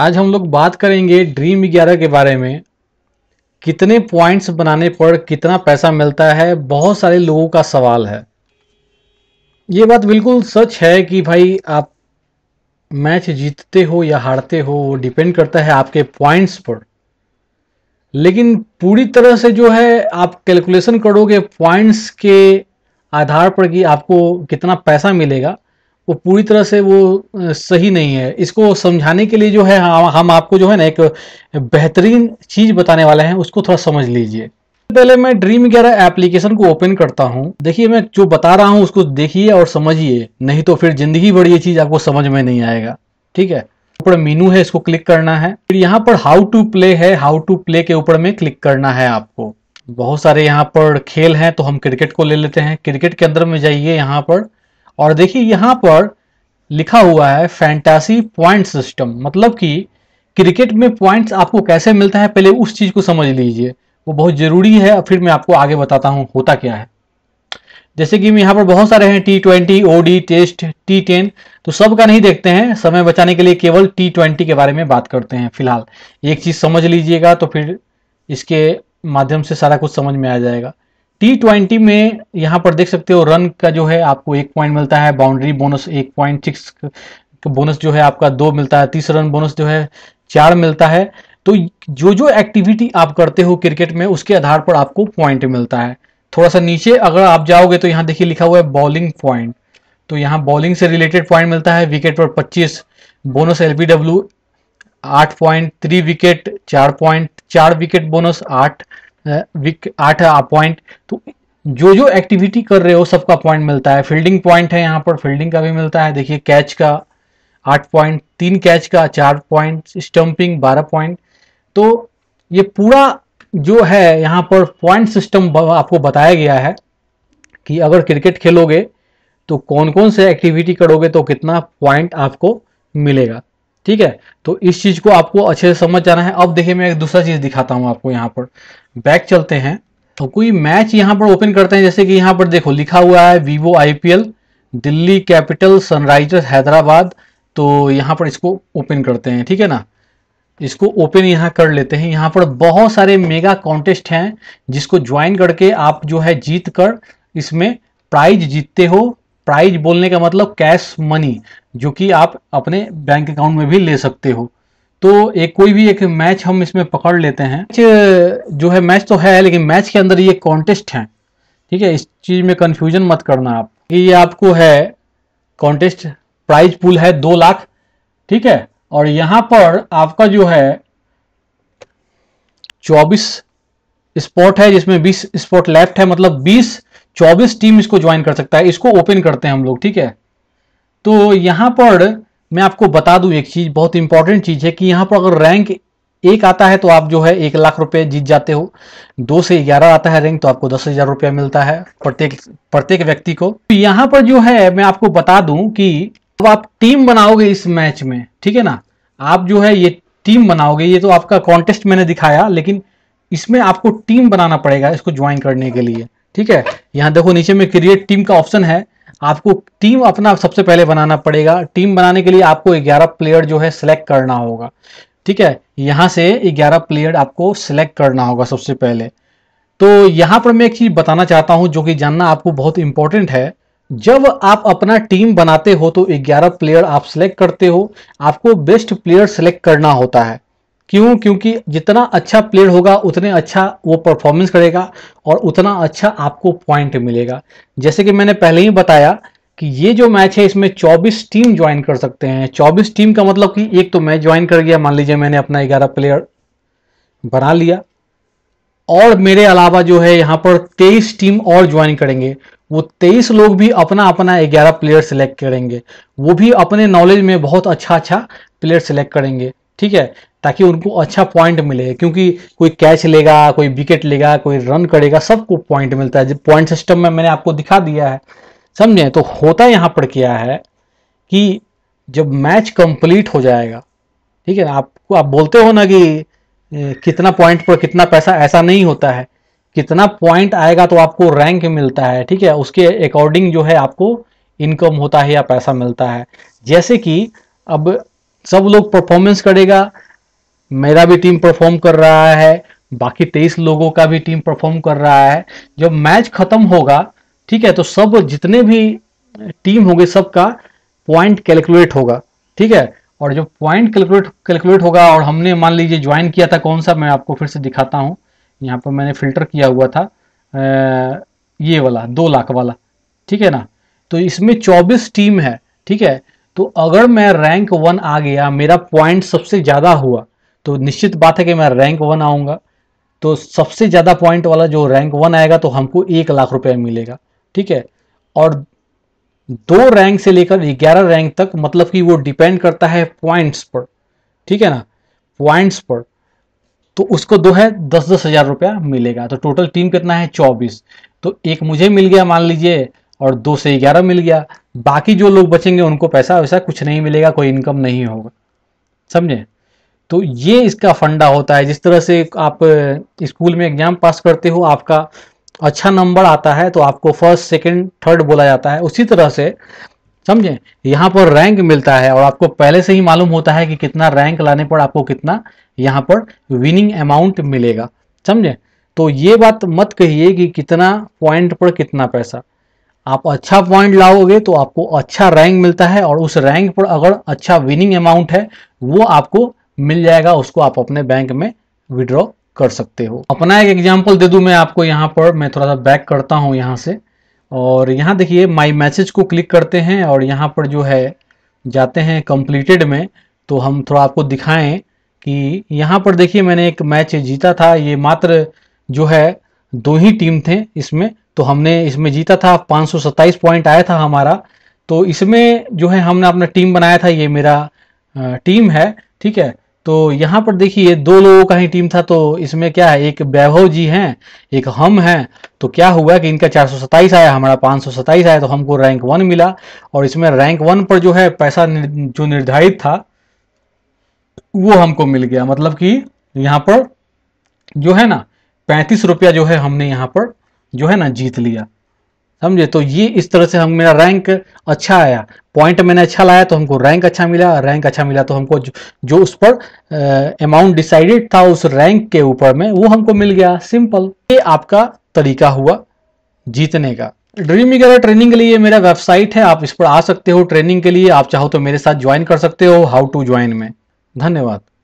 आज हम लोग बात करेंगे ड्रीम ग्यारह के बारे में कितने पॉइंट्स बनाने पर कितना पैसा मिलता है बहुत सारे लोगों का सवाल है ये बात बिल्कुल सच है कि भाई आप मैच जीतते हो या हारते हो वो डिपेंड करता है आपके पॉइंट्स पर लेकिन पूरी तरह से जो है आप कैलकुलेशन करोगे पॉइंट्स के आधार पर कि आपको कितना पैसा मिलेगा वो पूरी तरह से वो सही नहीं है इसको समझाने के लिए जो है हम आपको जो है ना एक बेहतरीन चीज़ बताने वाले हैं उसको थोड़ा समझ लीजिए पहले मैं ड्रीम ग्यारह एप्लीकेशन को ओपन करता हूँ देखिए मैं जो बता रहा हूँ उसको देखिए और समझिए नहीं तो फिर जिंदगी भर ये चीज़ आपको समझ में नहीं आएगा ठीक है ऊपर मीनू है इसको क्लिक करना है फिर यहाँ पर हाउ टू प्ले है हाउ टू प्ले के ऊपर में क्लिक करना है आपको बहुत सारे यहाँ पर खेल हैं तो हम क्रिकेट को ले लेते हैं क्रिकेट के अंदर में जाइए यहाँ पर और देखिए यहां पर लिखा हुआ है फैंटासी पॉइंट सिस्टम मतलब कि क्रिकेट में पॉइंट्स आपको कैसे मिलता है पहले उस चीज़ को समझ लीजिए वो बहुत ज़रूरी है फिर मैं आपको आगे बताता हूं होता क्या है जैसे कि यहाँ पर बहुत सारे हैं T twenty ODI test T ten तो सब का नहीं देखते हैं समय बचाने के लिए केवल टी ट्वेंटी के बारे में बात करते हैं फिलहाल एक चीज़ समझ लीजिएगा तो फिर इसके माध्यम से सारा कुछ समझ में आ जाएगा टी ट्वेंटी में यहाँ पर देख सकते हो रन का जो है आपको एक पॉइंट मिलता है बाउंड्री बोनस एक पॉइंट सिक्स बोनस जो है आपका दो मिलता है तीस रन बोनस जो है चार मिलता है तो जो जो एक्टिविटी आप करते हो क्रिकेट में उसके आधार पर आपको पॉइंट मिलता है थोड़ा सा नीचे अगर आप जाओगे तो यहाँ देखिए लिखा हुआ है बॉलिंग पॉइंट तो यहाँ बॉलिंग से रिलेटेड पॉइंट मिलता है विकेट पर पच्चीस बोनस एल डब्ल्यू आठ पॉइंट थ्री विकेट चार पॉइंट चार विकेट बोनस आठ विक आठ पॉइंट तो जो जो एक्टिविटी कर रहे हो सबका पॉइंट मिलता है फील्डिंग पॉइंट है यहाँ पर फील्डिंग का भी मिलता है देखिए कैच का आठ पॉइंट तीन कैच का चार पॉइंट स्टंपिंग बारह पॉइंट तो ये पूरा जो है यहाँ पर पॉइंट सिस्टम आपको बताया गया है कि अगर क्रिकेट खेलोगे तो कौन कौन से एक्टिविटी करोगे तो कितना पॉइंट आपको मिलेगा ठीक है तो इस चीज़ को आपको अच्छे से समझ जाना है अब देखिए मैं एक दूसरा चीज़ दिखाता हूं आपको यहां पर बैक चलते हैं तो कोई मैच यहाँ पर ओपन करते हैं जैसे कि यहाँ पर देखो लिखा हुआ है Vivo IPL Delhi Capital Sunrisers Hyderabad तो यहाँ पर इसको ओपन करते हैं ठीक है ना इसको ओपन यहाँ कर लेते हैं यहाँ पर बहुत सारे मेगा कॉन्टेस्ट हैं जिसको ज्वाइन करके आप जो है जीत कर इसमें प्राइज जीतते हो प्राइज बोलने का मतलब कैश मनी जो कि आप अपने बैंक अकाउंट में भी ले सकते हो तो एक कोई भी एक मैच हम इसमें पकड़ लेते हैं जो है मैच तो है लेकिन मैच के अंदर ये कॉन्टेस्ट है ठीक है इस चीज़ में कंफ्यूजन मत करना आप कि ये आपको है कॉन्टेस्ट प्राइज पुल है दो लाख ठीक है और यहां पर आपका जो है चौबीस स्पॉट है जिसमें बीस स्पॉट लेफ्ट है मतलब बीस चौबीस टीम इसको ज्वाइन कर सकता है इसको ओपन करते हैं हम लोग ठीक है तो यहां पर मैं आपको बता दूं एक चीज बहुत इंपॉर्टेंट चीज है कि यहाँ पर अगर रैंक एक आता है तो आप जो है एक लाख रुपए जीत जाते हो दो से ग्यारह आता है रैंक तो आपको दस हजार रुपया मिलता है प्रत्येक प्रत्येक व्यक्ति को तो यहाँ पर जो है मैं आपको बता दूं कि तो आप टीम बनाओगे इस मैच में ठीक है ना आप जो है ये टीम बनाओगे ये तो आपका कॉन्टेस्ट मैंने दिखाया लेकिन इसमें आपको टीम बनाना पड़ेगा इसको ज्वाइन करने के लिए ठीक है यहाँ देखो नीचे में क्रिएट टीम का ऑप्शन है आपको टीम अपना सबसे पहले बनाना पड़ेगा टीम बनाने के लिए आपको 11 प्लेयर जो है सिलेक्ट करना होगा ठीक है यहां से 11 प्लेयर आपको सिलेक्ट करना होगा सबसे पहले तो यहां पर मैं एक चीज़ बताना चाहता हूं जो कि जानना आपको बहुत इंपॉर्टेंट है जब आप अपना टीम बनाते हो तो 11 प्लेयर आप सिलेक्ट करते हो आपको बेस्ट प्लेयर सिलेक्ट करना होता है क्यों क्योंकि जितना अच्छा प्लेयर होगा उतने अच्छा वो परफॉर्मेंस करेगा और उतना अच्छा आपको पॉइंट मिलेगा जैसे कि मैंने पहले ही बताया कि ये जो मैच है इसमें 24 टीम ज्वाइन कर सकते हैं 24 टीम का मतलब कि एक तो मैं ज्वाइन कर गया मान लीजिए मैंने अपना 11 प्लेयर बना लिया और मेरे अलावा जो है यहाँ पर 23 टीम और ज्वाइन करेंगे वो 23 लोग भी अपना अपना 11 प्लेयर सिलेक्ट करेंगे वो भी अपने नॉलेज में बहुत अच्छा अच्छा प्लेयर सिलेक्ट करेंगे ठीक है ताकि उनको अच्छा पॉइंट मिले क्योंकि कोई कैच लेगा कोई विकेट लेगा कोई रन करेगा सबको पॉइंट मिलता है पॉइंट सिस्टम में मैंने आपको दिखा दिया है समझे तो होता यहाँ पर क्या है कि जब मैच कंप्लीट हो जाएगा ठीक है आपको आप बोलते हो ना कि कितना पॉइंट पर कितना पैसा ऐसा नहीं होता है कितना पॉइंट आएगा तो आपको रैंक मिलता है ठीक है उसके अकॉर्डिंग जो है आपको इनकम होता है या पैसा मिलता है जैसे कि अब सब लोग परफॉर्मेंस करेगा मेरा भी टीम परफॉर्म कर रहा है बाकी तेईस लोगों का भी टीम परफॉर्म कर रहा है जब मैच खत्म होगा ठीक है तो सब जितने भी टीम होंगे सबका पॉइंट कैलकुलेट होगा ठीक है और जो पॉइंट कैलकुलेट कैलकुलेट होगा और हमने मान लीजिए ज्वाइन किया था कौन सा मैं आपको फिर से दिखाता हूँ यहाँ पर मैंने फिल्टर किया हुआ था आ, ये वाला दो लाख वाला ठीक है ना तो इसमें चौबीस टीम है ठीक है तो अगर मैं रैंक वन आ गया मेरा पॉइंट सबसे ज़्यादा हुआ तो निश्चित बात है कि मैं रैंक वन आऊंगा तो सबसे ज़्यादा पॉइंट वाला जो रैंक वन आएगा तो हमको एक लाख रुपये मिलेगा ठीक है और दो रैंक से लेकर ग्यारह रैंक तक मतलब कि वो डिपेंड करता है पॉइंट्स पर ठीक है ना पॉइंट्स पर तो उसको दो है दस दस हजार रुपया मिलेगा तो टोटल टीम कितना है चौबीस तो एक मुझे मिल गया मान लीजिए और दो से ग्यारह मिल गया बाकी जो लोग बचेंगे उनको पैसा वैसा कुछ नहीं मिलेगा कोई इनकम नहीं होगा समझे तो ये इसका फंडा होता है जिस तरह से आप स्कूल में एग्जाम पास करते हो आपका अच्छा नंबर आता है तो आपको फर्स्ट सेकंड थर्ड बोला जाता है उसी तरह से समझे यहाँ पर रैंक मिलता है और आपको पहले से ही मालूम होता है कि कितना रैंक लाने पर आपको कितना यहाँ पर विनिंग अमाउंट मिलेगा समझे तो ये बात मत कहिए कि कितना पॉइंट पर कितना पैसा आप अच्छा पॉइंट लाओगे तो आपको अच्छा रैंक मिलता है और उस रैंक पर अगर अच्छा विनिंग अमाउंट है वो आपको मिल जाएगा उसको आप अपने बैंक में विड्रॉ कर सकते हो अपना एक एग्जाम्पल दे दू मैं आपको यहाँ पर मैं थोड़ा सा बैक करता हूँ यहाँ से और यहाँ देखिए माई मैसेज को क्लिक करते हैं और यहाँ पर जो है जाते हैं कंप्लीटेड में तो हम थोड़ा आपको दिखाएं कि यहाँ पर देखिए मैंने एक मैच जीता था ये मात्र जो है दो ही टीम थे इसमें तो हमने इसमें जीता था 527 पॉइंट आया था हमारा तो इसमें जो है हमने अपना टीम बनाया था ये मेरा टीम है ठीक है तो यहाँ पर देखिए दो लोगों का ही टीम था तो इसमें क्या है एक वैभव जी हैं एक हम हैं तो क्या हुआ कि इनका चार आया हमारा पाँच आया तो हमको रैंक वन मिला और इसमें रैंक वन पर जो है पैसा निर, जो निर्धारित था वो हमको मिल गया मतलब कि यहाँ पर जो है ना पैंतीस रुपया जो है हमने यहाँ पर जो है ना जीत लिया समझे तो ये इस तरह से हम मेरा रैंक अच्छा आया पॉइंट मैंने अच्छा लाया तो हमको रैंक अच्छा मिला रैंक अच्छा मिला तो हमको जो, जो उस पर अमाउंट डिसाइडेड था उस रैंक के ऊपर में वो हमको मिल गया सिंपल ये आपका तरीका हुआ जीतने का ड्रीम वगैरह ट्रेनिंग के लिए मेरा वेबसाइट है आप इस पर आ सकते हो ट्रेनिंग के लिए आप चाहो तो मेरे साथ ज्वाइन कर सकते हो हाउ टू ज्वाइन में धन्यवाद